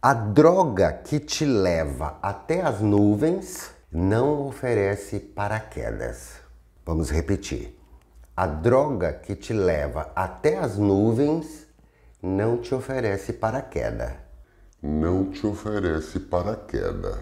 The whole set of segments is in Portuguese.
A droga que te leva até as nuvens não oferece paraquedas. Vamos repetir. A droga que te leva até as nuvens não te oferece paraquedas. Não te oferece paraquedas.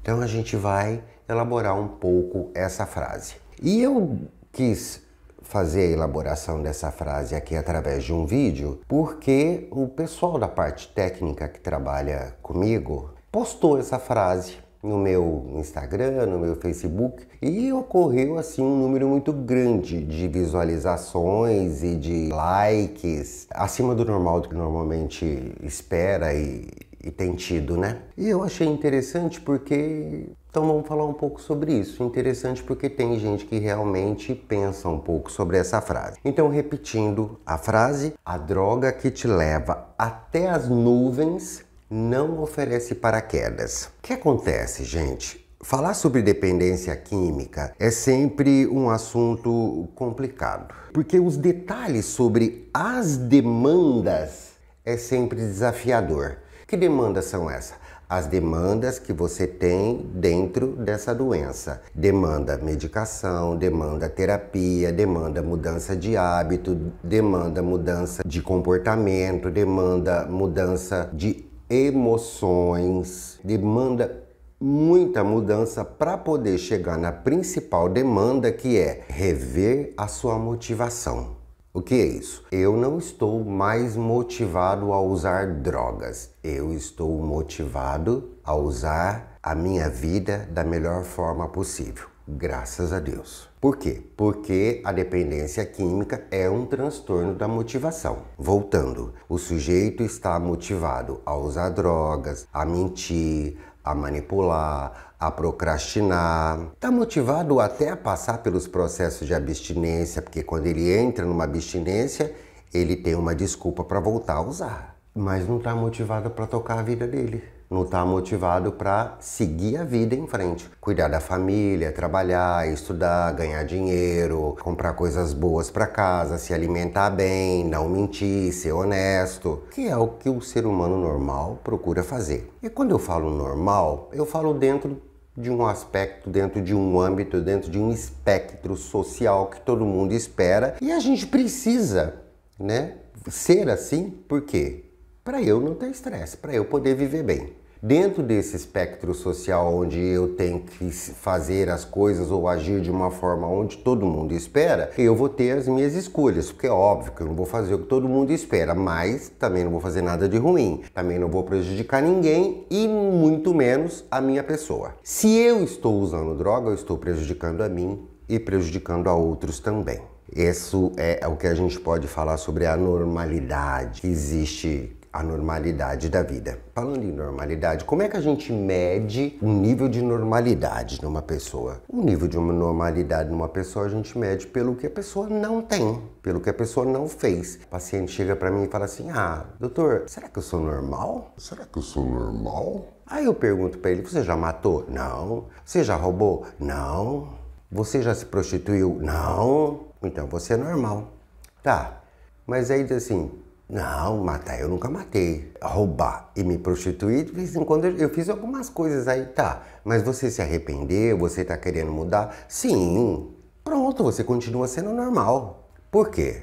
Então a gente vai elaborar um pouco essa frase. E eu quis fazer a elaboração dessa frase aqui através de um vídeo, porque o pessoal da parte técnica que trabalha comigo postou essa frase no meu Instagram, no meu Facebook, e ocorreu assim um número muito grande de visualizações e de likes, acima do normal do que normalmente espera e e tem tido, né? E eu achei interessante porque. Então vamos falar um pouco sobre isso. Interessante porque tem gente que realmente pensa um pouco sobre essa frase. Então, repetindo a frase: a droga que te leva até as nuvens não oferece paraquedas. O que acontece, gente? Falar sobre dependência química é sempre um assunto complicado, porque os detalhes sobre as demandas é sempre desafiador. Que demandas são essas? As demandas que você tem dentro dessa doença. Demanda medicação, demanda terapia, demanda mudança de hábito, demanda mudança de comportamento, demanda mudança de emoções, demanda muita mudança para poder chegar na principal demanda que é rever a sua motivação. O que é isso? Eu não estou mais motivado a usar drogas. Eu estou motivado a usar a minha vida da melhor forma possível. Graças a Deus. Por quê? Porque a dependência química é um transtorno da motivação. Voltando, o sujeito está motivado a usar drogas, a mentir, a manipular, a procrastinar, está motivado até a passar pelos processos de abstinência, porque quando ele entra numa abstinência, ele tem uma desculpa para voltar a usar, mas não está motivado para tocar a vida dele não está motivado para seguir a vida em frente, cuidar da família, trabalhar, estudar, ganhar dinheiro, comprar coisas boas para casa, se alimentar bem, não mentir, ser honesto, que é o que o ser humano normal procura fazer. E quando eu falo normal, eu falo dentro de um aspecto, dentro de um âmbito, dentro de um espectro social que todo mundo espera e a gente precisa, né, ser assim, porque para eu não ter estresse, para eu poder viver bem. Dentro desse espectro social onde eu tenho que fazer as coisas ou agir de uma forma onde todo mundo espera, eu vou ter as minhas escolhas, porque é óbvio que eu não vou fazer o que todo mundo espera, mas também não vou fazer nada de ruim, também não vou prejudicar ninguém e muito menos a minha pessoa. Se eu estou usando droga, eu estou prejudicando a mim e prejudicando a outros também. Isso é o que a gente pode falar sobre a normalidade. Existe a normalidade da vida. Falando em normalidade, como é que a gente mede o nível de normalidade numa pessoa? O nível de uma normalidade numa pessoa a gente mede pelo que a pessoa não tem, pelo que a pessoa não fez. O paciente chega para mim e fala assim: "Ah, doutor, será que eu sou normal? Será que eu sou normal?" Aí eu pergunto para ele: "Você já matou?" "Não." "Você já roubou?" "Não." "Você já se prostituiu?" "Não." "Então você é normal." Tá. Mas aí assim, não, matar eu nunca matei. Roubar e me prostituir, de vez em quando eu fiz algumas coisas aí, tá. Mas você se arrependeu, você tá querendo mudar? Sim. Pronto, você continua sendo normal. Por quê?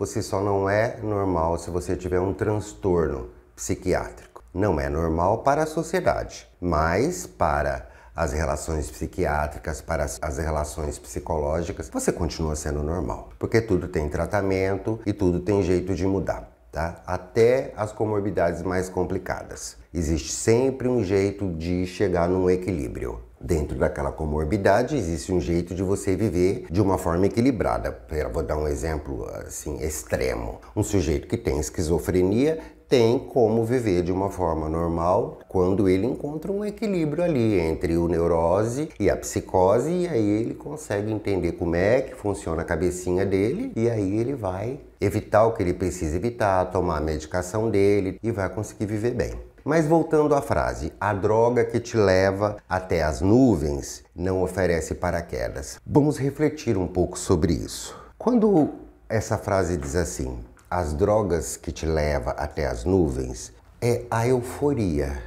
Você só não é normal se você tiver um transtorno psiquiátrico. Não é normal para a sociedade, mas para as relações psiquiátricas, para as relações psicológicas, você continua sendo normal. Porque tudo tem tratamento e tudo tem jeito de mudar. Tá? Até as comorbidades mais complicadas. Existe sempre um jeito de chegar num equilíbrio. Dentro daquela comorbidade existe um jeito de você viver de uma forma equilibrada. Eu vou dar um exemplo assim extremo. Um sujeito que tem esquizofrenia, tem como viver de uma forma normal quando ele encontra um equilíbrio ali entre o neurose e a psicose, e aí ele consegue entender como é que funciona a cabecinha dele, e aí ele vai evitar o que ele precisa evitar, tomar a medicação dele e vai conseguir viver bem. Mas voltando à frase, a droga que te leva até as nuvens não oferece paraquedas. Vamos refletir um pouco sobre isso. Quando essa frase diz assim: as drogas que te leva até as nuvens é a euforia.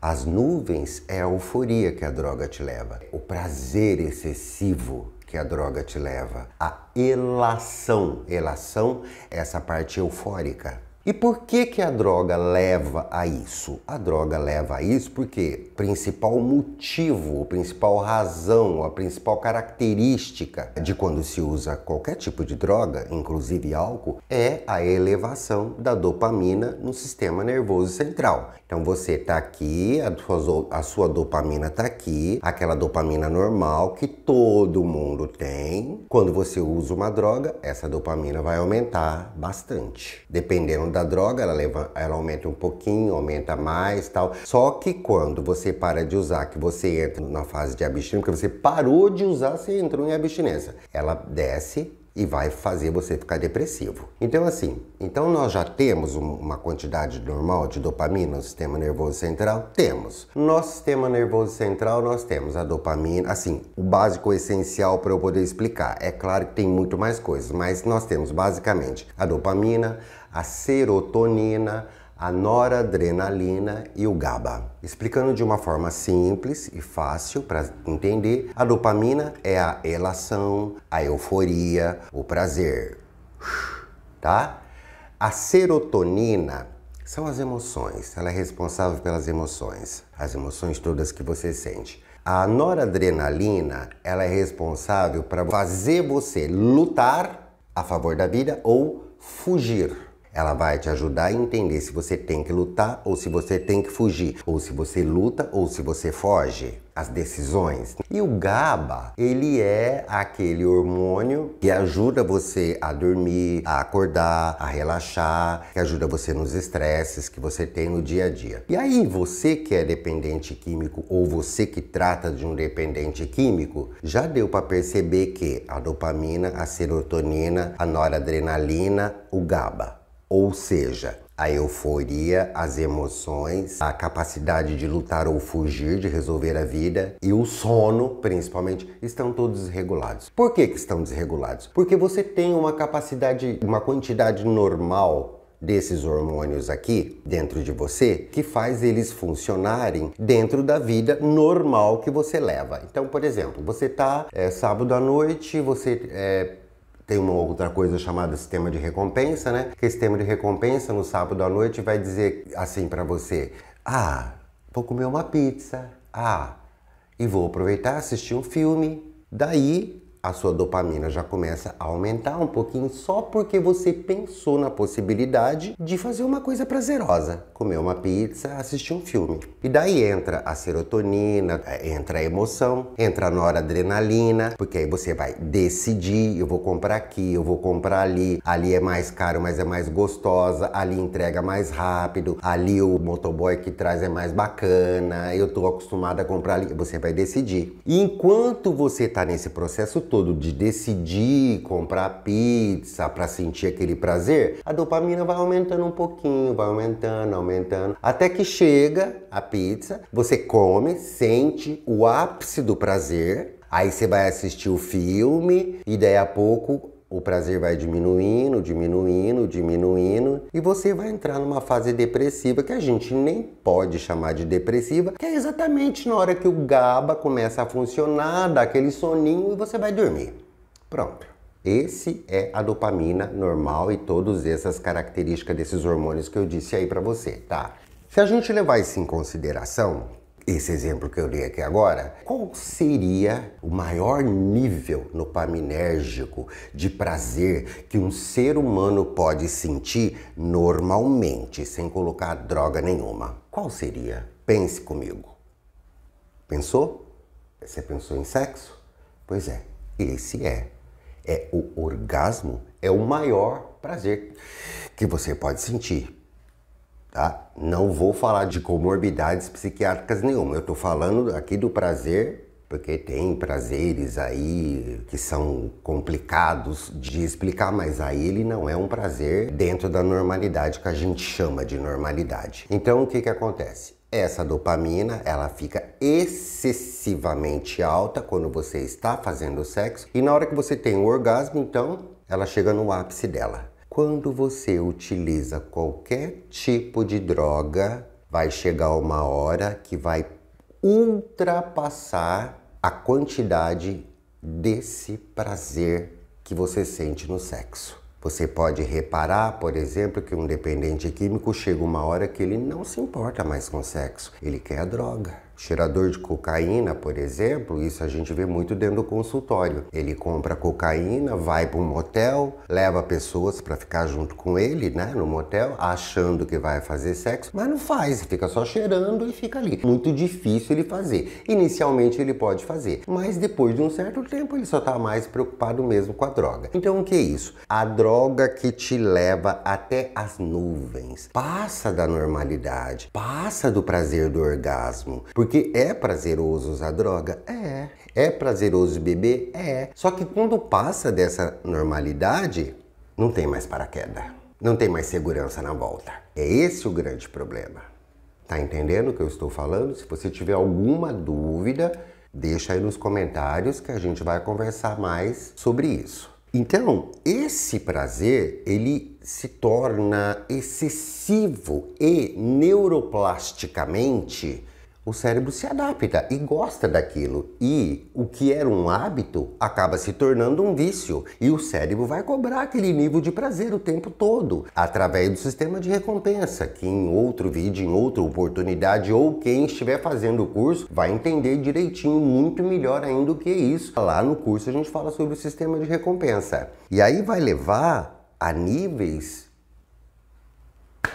As nuvens é a euforia que a droga te leva, o prazer excessivo que a droga te leva, a elação. Elação é essa parte eufórica e por que, que a droga leva a isso? A droga leva a isso porque o principal motivo, a principal razão, a principal característica de quando se usa qualquer tipo de droga, inclusive álcool, é a elevação da dopamina no sistema nervoso central. Então você está aqui, a sua, a sua dopamina está aqui, aquela dopamina normal que todo mundo tem. Quando você usa uma droga, essa dopamina vai aumentar bastante, dependendo da droga, ela, leva, ela aumenta um pouquinho, aumenta mais tal. Só que quando você para de usar, que você entra na fase de abstinência, porque você parou de usar, você entrou em abstinência. Ela desce e vai fazer você ficar depressivo. Então assim, então nós já temos uma quantidade normal de dopamina no sistema nervoso central? Temos. No sistema nervoso central nós temos a dopamina, assim, o básico essencial para eu poder explicar. É claro que tem muito mais coisas, mas nós temos basicamente a dopamina, a serotonina, a noradrenalina e o GABA. Explicando de uma forma simples e fácil para entender, a dopamina é a elação, a euforia, o prazer, tá? A serotonina são as emoções, ela é responsável pelas emoções, as emoções todas que você sente. A noradrenalina, ela é responsável para fazer você lutar a favor da vida ou fugir. Ela vai te ajudar a entender se você tem que lutar ou se você tem que fugir, ou se você luta ou se você foge. As decisões. E o GABA, ele é aquele hormônio que ajuda você a dormir, a acordar, a relaxar, que ajuda você nos estresses que você tem no dia a dia. E aí, você que é dependente químico ou você que trata de um dependente químico, já deu para perceber que a dopamina, a serotonina, a noradrenalina, o GABA ou seja, a euforia, as emoções, a capacidade de lutar ou fugir, de resolver a vida e o sono, principalmente, estão todos desregulados. Por que, que estão desregulados? Porque você tem uma capacidade, uma quantidade normal desses hormônios aqui dentro de você que faz eles funcionarem dentro da vida normal que você leva. Então, por exemplo, você tá é, sábado à noite, você é, tem uma outra coisa chamada sistema de recompensa, né? Que esse sistema de recompensa no sábado à noite vai dizer assim para você: "Ah, vou comer uma pizza. Ah, e vou aproveitar assistir um filme". Daí a sua dopamina já começa a aumentar um pouquinho só porque você pensou na possibilidade de fazer uma coisa prazerosa, comer uma pizza, assistir um filme. E daí entra a serotonina, eh, entra a emoção, entra a noradrenalina, porque aí você vai decidir, eu vou comprar aqui, eu vou comprar ali, ali é mais caro, mas é mais gostosa, ali entrega mais rápido, ali o motoboy que traz é mais bacana, eu tô acostumada a comprar ali, você vai decidir. E enquanto você tá nesse processo todo, todo de decidir comprar pizza para sentir aquele prazer, a dopamina vai aumentando um pouquinho, vai aumentando, aumentando, até que chega a pizza, você come, sente o ápice do prazer, Aí você vai assistir o filme e daí a pouco o prazer vai diminuindo, diminuindo, diminuindo, e você vai entrar numa fase depressiva que a gente nem pode chamar de depressiva, que é exatamente na hora que o GABA começa a funcionar, dá aquele soninho e você vai dormir. Pronto. Esse é a dopamina normal e todas essas características desses hormônios que eu disse aí para você, tá? Se a gente levar isso em consideração, esse exemplo que eu li aqui agora, qual seria o maior nível dopaminérgico de prazer que um ser humano pode sentir normalmente, sem colocar droga nenhuma? Qual seria? Pense comigo. Pensou? Você pensou em sexo? Pois é, esse é. É o orgasmo, é o maior prazer que você pode sentir tá? Não vou falar de comorbidades psiquiátricas nenhuma. Eu estou falando aqui do prazer, porque tem prazeres aí que são complicados de explicar, mas aí ele não é um prazer dentro da normalidade que a gente chama de normalidade. Então o que que acontece? Essa dopamina, ela fica excessivamente alta quando você está fazendo sexo e na hora que você tem o orgasmo, então ela chega no ápice dela quando você utiliza qualquer tipo de droga, vai chegar uma hora que vai ultrapassar a quantidade desse prazer que você sente no sexo. Você pode reparar, por exemplo, que um dependente químico chega uma hora que ele não se importa mais com o sexo, ele quer a droga cheirador de cocaína, por exemplo, isso a gente vê muito dentro do consultório. Ele compra cocaína, vai para um motel, leva pessoas para ficar junto com ele, né, no motel, achando que vai fazer sexo, mas não faz, fica só cheirando e fica ali. Muito difícil ele fazer. Inicialmente ele pode fazer, mas depois de um certo tempo ele só está mais preocupado mesmo com a droga. Então o que é isso? A droga que te leva até as nuvens, passa da normalidade, passa do prazer do orgasmo, porque porque é prazeroso usar droga? É. É prazeroso beber? É. Só que quando passa dessa normalidade, não tem mais paraquedas. Não tem mais segurança na volta. É esse o grande problema. Tá entendendo o que eu estou falando? Se você tiver alguma dúvida, deixa aí nos comentários que a gente vai conversar mais sobre isso. Então, esse prazer, ele se torna excessivo e neuroplasticamente o cérebro se adapta e gosta daquilo. E o que era um hábito acaba se tornando um vício. E o cérebro vai cobrar aquele nível de prazer o tempo todo, através do sistema de recompensa, que em outro vídeo, em outra oportunidade, ou quem estiver fazendo o curso vai entender direitinho, muito melhor ainda do que é isso. Lá no curso a gente fala sobre o sistema de recompensa. E aí vai levar a níveis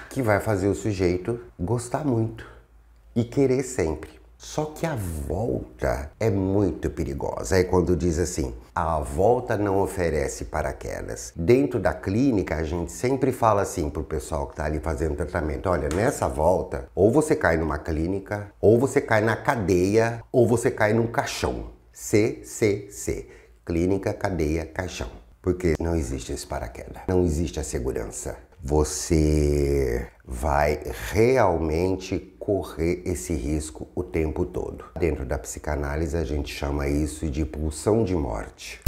que vai fazer o sujeito gostar muito e querer sempre. Só que a volta é muito perigosa. É quando diz assim: a volta não oferece paraquedas. Dentro da clínica, a gente sempre fala assim pro pessoal que está ali fazendo tratamento: olha, nessa volta, ou você cai numa clínica, ou você cai na cadeia, ou você cai num caixão. C C C. Clínica, Cadeia, Caixão. Porque não existe esse paraquedas, não existe a segurança. Você vai realmente correr esse risco o tempo todo. Dentro da psicanálise, a gente chama isso de pulsão de morte.